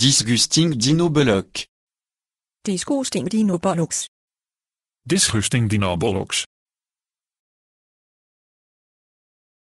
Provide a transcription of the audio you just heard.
Disgusting Dino er Disgusting Dino Disgusting Dino